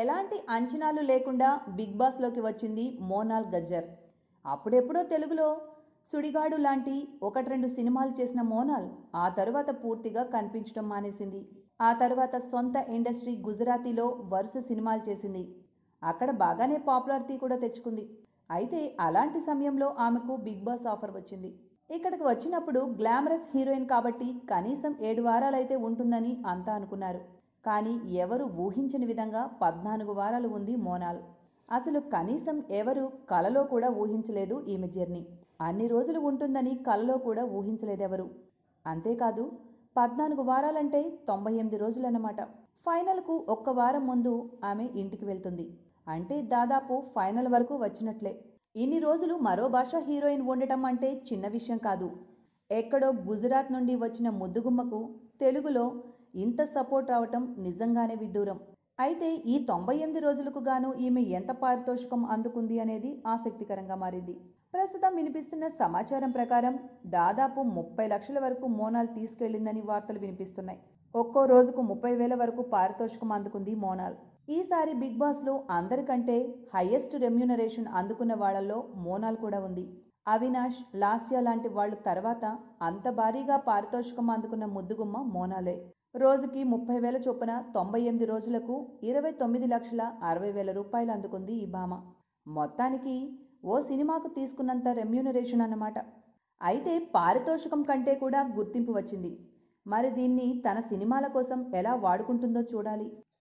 ఎలాంటి అంచనాలు లేకుండా బిగ్ బాస్లోకి వచ్చింది మోనాల్ గజ్జర్ అప్పుడెప్పుడో తెలుగులో సుడిగాడు లాంటి ఒకటి రెండు సినిమాలు చేసిన మోనాల్ ఆ తరువాత పూర్తిగా కనిపించడం మానేసింది ఆ తర్వాత సొంత ఇండస్ట్రీ గుజరాతీలో వరుస సినిమాలు చేసింది అక్కడ బాగానే పాపులారిటీ కూడా తెచ్చుకుంది అయితే అలాంటి సమయంలో ఆమెకు బిగ్ బాస్ ఆఫర్ వచ్చింది ఇక్కడికి వచ్చినప్పుడు గ్లామరస్ హీరోయిన్ కాబట్టి కనీసం ఏడు వారాలైతే ఉంటుందని అంతా అనుకున్నారు కానీ ఎవరు ఊహించని విధంగా పద్నాలుగు వారాలు ఉంది మోనాల్ అసలు కనీసం ఎవరు కలలో కూడా ఊహించలేదు ఈమె జర్నీ అన్ని రోజులు ఉంటుందని కలలో కూడా ఊహించలేదెవరు అంతేకాదు పద్నాలుగు వారాలంటే తొంభై ఎనిమిది రోజులన్నమాట ఫైనల్కు ఒక్క వారం ముందు ఆమె ఇంటికి వెళ్తుంది అంటే దాదాపు ఫైనల్ వరకు వచ్చినట్లే ఇన్ని రోజులు మరో భాష హీరోయిన్ ఉండటం అంటే చిన్న విషయం కాదు ఎక్కడో గుజరాత్ నుండి వచ్చిన ముద్దుగుమ్మకు తెలుగులో ఇంత సపోర్ట్ రావటం నిజంగానే విడ్డూరం అయితే ఈ తొంభై ఎనిమిది రోజులకు గాను ఈమె ఎంత పారితోషికం అందుకుంది అనేది ఆసక్తికరంగా మారింది ప్రస్తుతం వినిపిస్తున్న సమాచారం ప్రకారం దాదాపు ముప్పై లక్షల వరకు మోనాల్ తీసుకెళ్లిందని వార్తలు వినిపిస్తున్నాయి ఒక్కో రోజుకు ముప్పై వేల వరకు పారితోషికం అందుకుంది మోనాల్ ఈసారి బిగ్ బాస్లో అందరికంటే హయ్యెస్ట్ రెమ్యూనరేషన్ అందుకున్న వాళ్లలో మోనాల్ కూడా ఉంది అవినాష్ లాస్యా లాంటి వాళ్ళు తర్వాత అంత భారీగా పారితోషికం అందుకున్న ముద్దుగుమ్మ మోనాలే రోజుకి ముప్పై వేల చొప్పున తొంభై ఎనిమిది రోజులకు ఇరవై తొమ్మిది లక్షల అరవై వేల రూపాయలు అందుకుంది ఈ భామ మొత్తానికి ఓ సినిమాకు తీసుకున్నంత రెమ్యూనరేషన్ అన్నమాట అయితే పారితోషికం కంటే కూడా గుర్తింపు వచ్చింది మరి దీన్ని తన సినిమాల కోసం ఎలా వాడుకుంటుందో చూడాలి